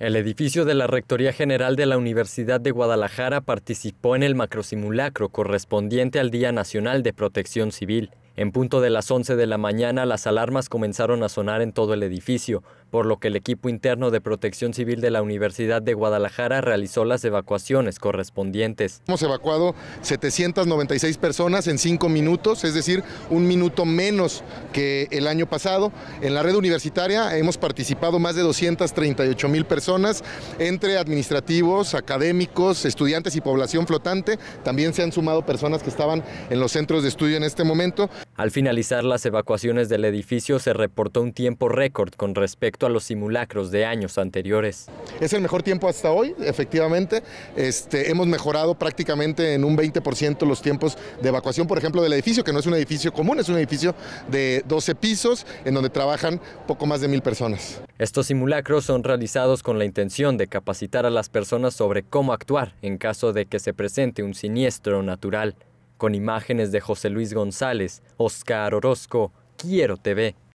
El edificio de la Rectoría General de la Universidad de Guadalajara participó en el macrosimulacro correspondiente al Día Nacional de Protección Civil. En punto de las 11 de la mañana, las alarmas comenzaron a sonar en todo el edificio, por lo que el equipo interno de protección civil de la Universidad de Guadalajara realizó las evacuaciones correspondientes. Hemos evacuado 796 personas en cinco minutos, es decir, un minuto menos que el año pasado. En la red universitaria hemos participado más de 238 mil personas, entre administrativos, académicos, estudiantes y población flotante. También se han sumado personas que estaban en los centros de estudio en este momento. Al finalizar las evacuaciones del edificio se reportó un tiempo récord con respecto a los simulacros de años anteriores. Es el mejor tiempo hasta hoy, efectivamente. Este, hemos mejorado prácticamente en un 20% los tiempos de evacuación, por ejemplo, del edificio, que no es un edificio común, es un edificio de 12 pisos en donde trabajan poco más de mil personas. Estos simulacros son realizados con la intención de capacitar a las personas sobre cómo actuar en caso de que se presente un siniestro natural con imágenes de José Luis González, Oscar Orozco, Quiero TV.